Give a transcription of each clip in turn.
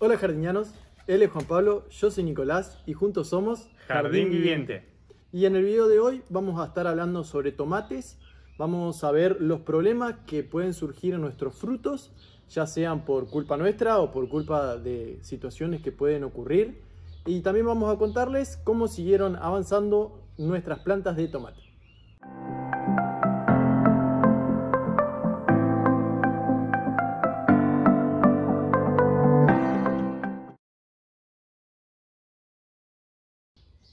Hola jardinianos, él es Juan Pablo, yo soy Nicolás y juntos somos Jardín Viviente. Y en el video de hoy vamos a estar hablando sobre tomates, vamos a ver los problemas que pueden surgir en nuestros frutos, ya sean por culpa nuestra o por culpa de situaciones que pueden ocurrir. Y también vamos a contarles cómo siguieron avanzando nuestras plantas de tomate.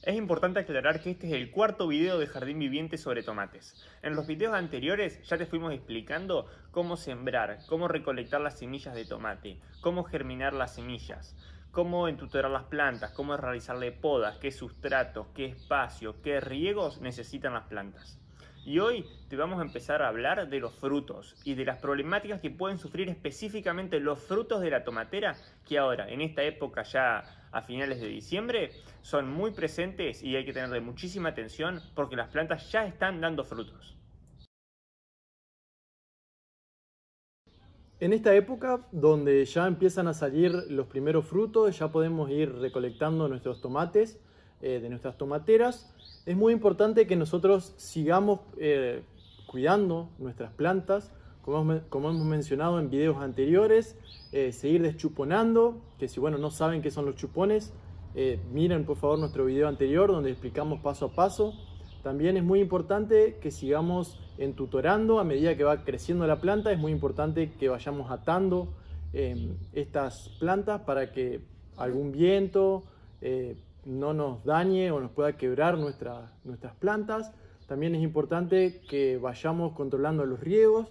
Es importante aclarar que este es el cuarto video de Jardín Viviente sobre tomates. En los videos anteriores ya te fuimos explicando cómo sembrar, cómo recolectar las semillas de tomate, cómo germinar las semillas, cómo entutorar las plantas, cómo realizarle podas, qué sustratos, qué espacio, qué riegos necesitan las plantas y hoy te vamos a empezar a hablar de los frutos y de las problemáticas que pueden sufrir específicamente los frutos de la tomatera que ahora, en esta época ya a finales de diciembre, son muy presentes y hay que tenerle muchísima atención porque las plantas ya están dando frutos. En esta época donde ya empiezan a salir los primeros frutos, ya podemos ir recolectando nuestros tomates eh, de nuestras tomateras, es muy importante que nosotros sigamos eh, cuidando nuestras plantas, como, como, hemos mencionado en videos anteriores, eh, seguir deschuponando, que si bueno no saben qué son los chupones, miren por favor nuestro video anterior donde explicamos paso a paso. También es muy importante que sigamos entutorando a medida que va creciendo la planta, es muy importante que vayamos atando estas plantas para que algún viento, no nos dañe o nos pueda quebrar nuestras plantas. También es importante que vayamos controlando los riegos.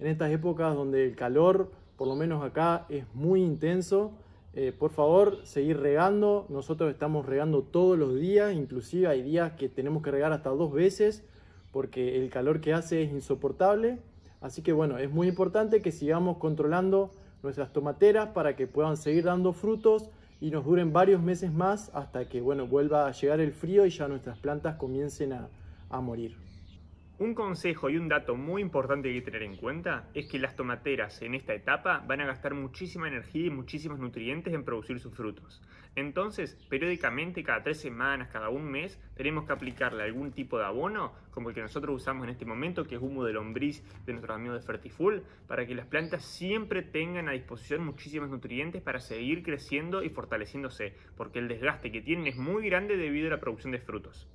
En estas épocas donde el calor, por lo menos acá, es muy intenso, eh, por favor, seguir regando. Nosotros estamos regando todos los días, inclusive hay días que tenemos que regar hasta dos veces porque el calor que hace es insoportable. Así que bueno, es muy importante que sigamos controlando nuestras tomateras para que puedan seguir dando frutos y nos duren varios meses más hasta que bueno, vuelva a llegar el frío y ya nuestras plantas comiencen a, a morir. Un consejo y un dato muy importante que tener en cuenta es que las tomateras en esta etapa van a gastar muchísima energía y muchísimos nutrientes en producir sus frutos. Entonces, periódicamente, cada tres semanas, cada un mes, tenemos que aplicarle algún tipo de abono, como el que nosotros usamos en este momento, que es humo de lombriz de nuestros amigos de Fertiful, para que las plantas siempre tengan a disposición muchísimos nutrientes para seguir creciendo y fortaleciéndose, porque el desgaste que tienen es muy grande debido a la producción de frutos.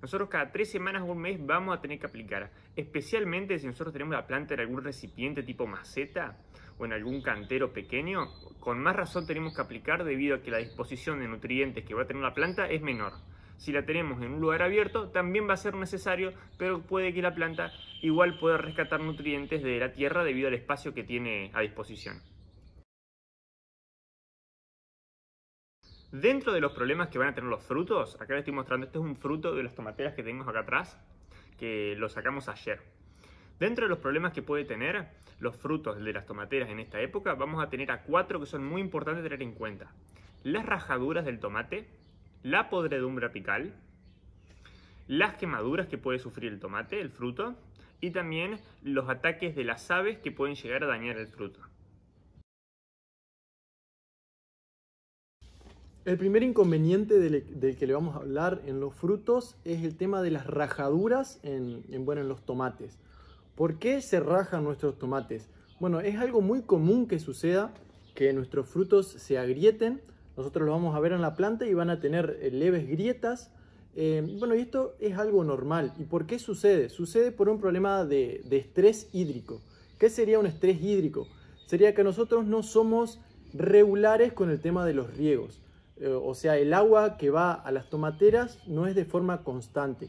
Nosotros cada tres semanas o un mes vamos a tener que aplicar, especialmente si nosotros tenemos la planta en algún recipiente tipo maceta o en algún cantero pequeño, con más razón tenemos que aplicar debido a que la disposición de nutrientes que va a tener la planta es menor. Si la tenemos en un lugar abierto, también va a ser necesario, pero puede que la planta igual pueda rescatar nutrientes de la tierra debido al espacio que tiene a disposición. Dentro de los problemas que van a tener los frutos, acá les estoy mostrando, este es un fruto de las tomateras que tenemos acá atrás, que lo sacamos ayer. Dentro de los problemas que puede tener los frutos de las tomateras en esta época, vamos a tener a cuatro que son muy importantes tener en cuenta. Las rajaduras del tomate, la podredumbre apical, las quemaduras que puede sufrir el tomate, el fruto, y también los ataques de las aves que pueden llegar a dañar el fruto. El primer inconveniente del, que le vamos a hablar en los frutos es el tema de las rajaduras en, bueno, en los tomates. ¿Por qué se rajan nuestros tomates? Bueno, es algo muy común que suceda que nuestros frutos se agrieten. Nosotros los vamos a ver en la planta y van a tener eh, leves grietas. Eh, bueno, y esto es algo normal. ¿Y por qué sucede? Sucede por un problema de, de estrés hídrico. ¿Qué sería un estrés hídrico? Sería que nosotros no somos regulares con el tema de los riegos. Eh, o sea, el agua que va a las tomateras no es de forma constante.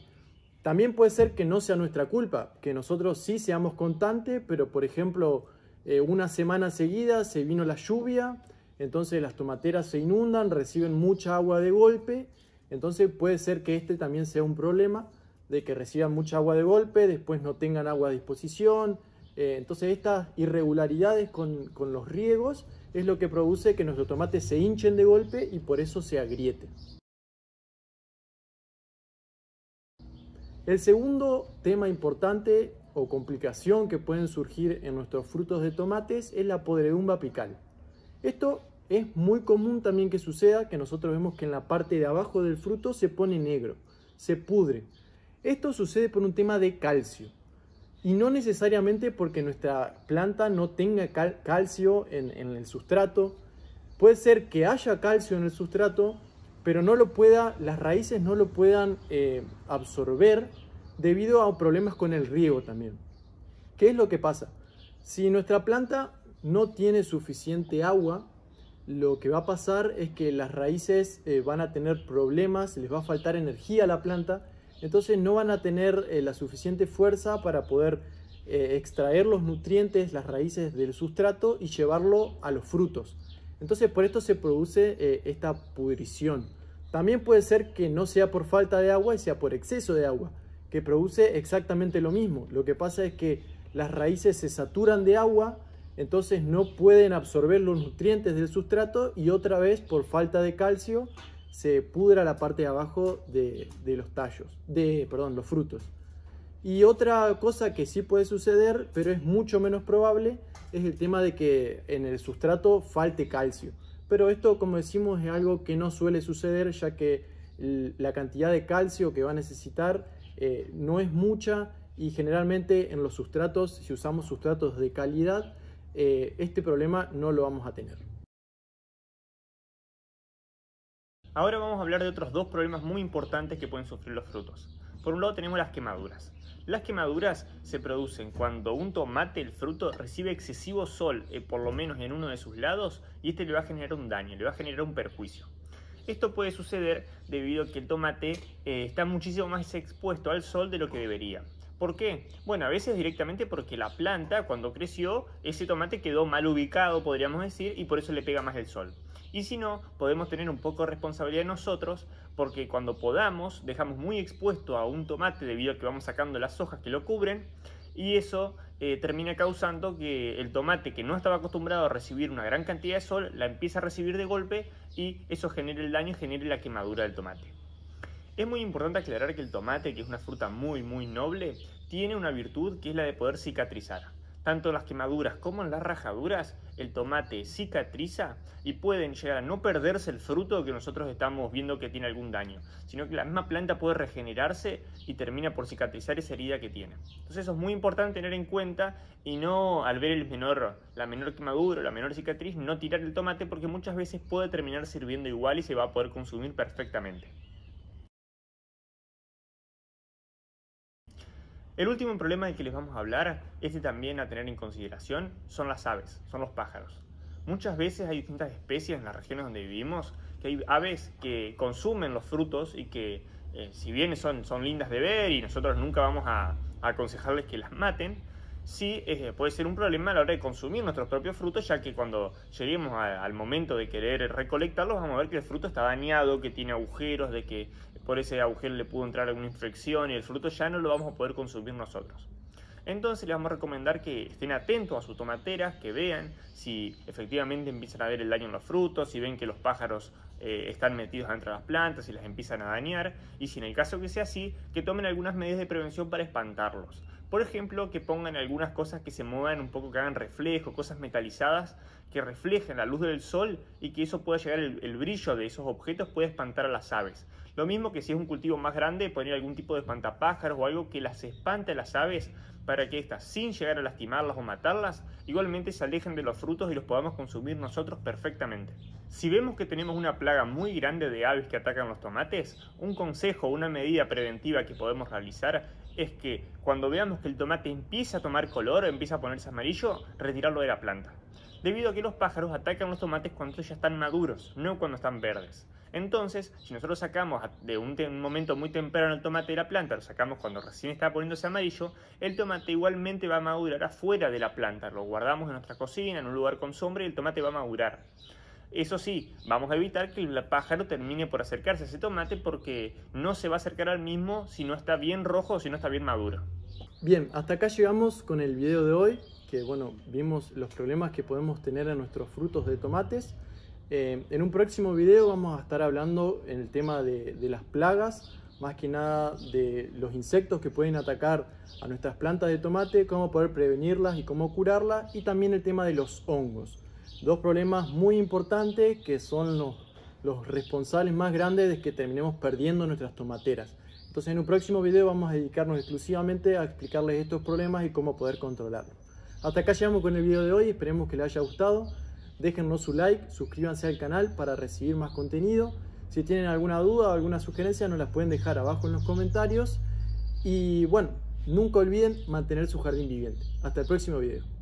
También puede ser que no sea nuestra culpa, que nosotros sí seamos constantes, pero por ejemplo, eh, una semana seguida se vino la lluvia, entonces las tomateras se inundan, reciben mucha agua de golpe, entonces puede ser que este también sea un problema de que reciban mucha agua de golpe, después no tengan agua a disposición, eh, entonces estas irregularidades con, con los riegos es lo que produce que nuestros tomates se hinchen de golpe y por eso se agrieten. El segundo tema importante o complicación que pueden surgir en nuestros frutos de tomates es la podredumbre apical. Esto es muy común también que suceda que nosotros vemos que en la parte de abajo del fruto se pone negro, se pudre. Esto sucede por un tema de calcio. Y no necesariamente porque nuestra planta no tenga calcio en, el sustrato. Puede ser que haya calcio en el sustrato, pero no lo pueda, las raíces no lo puedan eh, absorber debido a problemas con el riego también. ¿Qué es lo que pasa? Si nuestra planta no tiene suficiente agua, lo que va a pasar es que las raíces eh, van a tener problemas, les va a faltar energía a la planta entonces no van a tener eh, la suficiente fuerza para poder eh, extraer los nutrientes, las raíces del sustrato y llevarlo a los frutos. Entonces por esto se produce eh, esta pudrición. También puede ser que no sea por falta de agua y sea por exceso de agua, que produce exactamente lo mismo. Lo que pasa es que las raíces se saturan de agua, entonces no pueden absorber los nutrientes del sustrato y otra vez por falta de calcio se pudra la parte de abajo de, los tallos, de, perdón, los frutos. Y otra cosa que sí puede suceder, pero es mucho menos probable, es el tema de que en el sustrato falte calcio. Pero esto, como decimos, es algo que no suele suceder, ya que la cantidad de calcio que va a necesitar eh, no es mucha y generalmente en los sustratos, si usamos sustratos de calidad, eh, este problema no lo vamos a tener. Ahora vamos a hablar de otros dos problemas muy importantes que pueden sufrir los frutos. Por un lado tenemos las quemaduras. Las quemaduras se producen cuando un tomate, el fruto, recibe excesivo sol, eh, por lo menos en uno de sus lados, y este le va a generar un daño, le va a generar un perjuicio. Esto puede suceder debido a que el tomate eh, está muchísimo más expuesto al sol de lo que debería. ¿Por qué? Bueno, a veces directamente porque la planta, cuando creció, ese tomate quedó mal ubicado, podríamos decir, y por eso le pega más el sol. Y si no, podemos tener un poco de responsabilidad nosotros, porque cuando podamos, dejamos muy expuesto a un tomate debido a que vamos sacando las hojas que lo cubren, y eso eh, termina causando que el tomate que no estaba acostumbrado a recibir una gran cantidad de sol, la empieza a recibir de golpe y eso genera el daño, y genera la quemadura del tomate. Es muy importante aclarar que el tomate, que es una fruta muy muy noble, tiene una virtud que es la de poder cicatrizar. Tanto en las quemaduras como en las rajaduras, el tomate cicatriza y pueden llegar a no perderse el fruto que nosotros estamos viendo que tiene algún daño, sino que la misma planta puede regenerarse y termina por cicatrizar esa herida que tiene. Entonces eso es muy importante tener en cuenta y no al ver el menor, la menor quemadura o la menor cicatriz, no tirar el tomate porque muchas veces puede terminar sirviendo igual y se va a poder consumir perfectamente. El último problema del que les vamos a hablar, este también a tener en consideración, son las aves, son los pájaros. Muchas veces hay distintas especies en las regiones donde vivimos, que hay aves que consumen los frutos y que eh, si bien son, son lindas de ver y nosotros nunca vamos a aconsejarles que las maten, sí eh, puede ser un problema a la hora de consumir nuestros propios frutos, ya que cuando lleguemos al momento de querer recolectarlos, vamos a ver que el fruto está dañado, que tiene agujeros, de que por ese agujero le pudo entrar alguna infección y el fruto ya no lo vamos a poder consumir nosotros. Entonces les vamos a recomendar que estén atentos a sus tomateras, que vean si efectivamente empiezan a ver el daño en los frutos, si ven que los pájaros eh, están metidos entre de las plantas y las empiezan a dañar, y si en el caso que sea así, que tomen algunas medidas de prevención para espantarlos. Por ejemplo, que pongan algunas cosas que se muevan un poco, que hagan reflejo, cosas metalizadas que reflejen la luz del sol y que eso pueda llegar, el, brillo de esos objetos puede espantar a las aves. Lo mismo que si es un cultivo más grande, poner algún tipo de espantapájaros o algo que las espante a las aves para que éstas, sin llegar a lastimarlas o matarlas, igualmente se alejen de los frutos y los podamos consumir nosotros perfectamente. Si vemos que tenemos una plaga muy grande de aves que atacan los tomates, un consejo, una medida preventiva que podemos realizar es que cuando veamos que el tomate empieza a tomar color, empieza a ponerse amarillo, retirarlo de la planta. Debido a que los pájaros atacan los tomates cuando ya están maduros, no cuando están verdes. Entonces, si nosotros sacamos de un, momento muy temprano el tomate de la planta, lo sacamos cuando recién está poniéndose amarillo, el tomate igualmente va a madurar afuera de la planta. Lo guardamos en nuestra cocina, en un lugar con sombra y el tomate va a madurar. Eso sí, vamos a evitar que el pájaro termine por acercarse a ese tomate porque no se va a acercar al mismo si no está bien rojo o si no está bien maduro. Bien, hasta acá llegamos con el video de hoy, que bueno, vimos los problemas que podemos tener en nuestros frutos de tomates. Eh, en un próximo video vamos a estar hablando en el tema de, de las plagas, más que nada de los insectos que pueden atacar a nuestras plantas de tomate, cómo poder prevenirlas y cómo curarlas, y también el tema de los hongos dos problemas muy importantes que son los, responsables más grandes de que terminemos perdiendo nuestras tomateras. Entonces en un próximo video vamos a dedicarnos exclusivamente a explicarles estos problemas y cómo poder controlarlos. Hasta acá llegamos con el video de hoy, esperemos que les haya gustado. Déjenos su like, suscríbanse al canal para recibir más contenido. Si tienen alguna duda o alguna sugerencia nos las pueden dejar abajo en los comentarios. Y bueno, nunca olviden mantener su jardín viviente. Hasta el próximo video.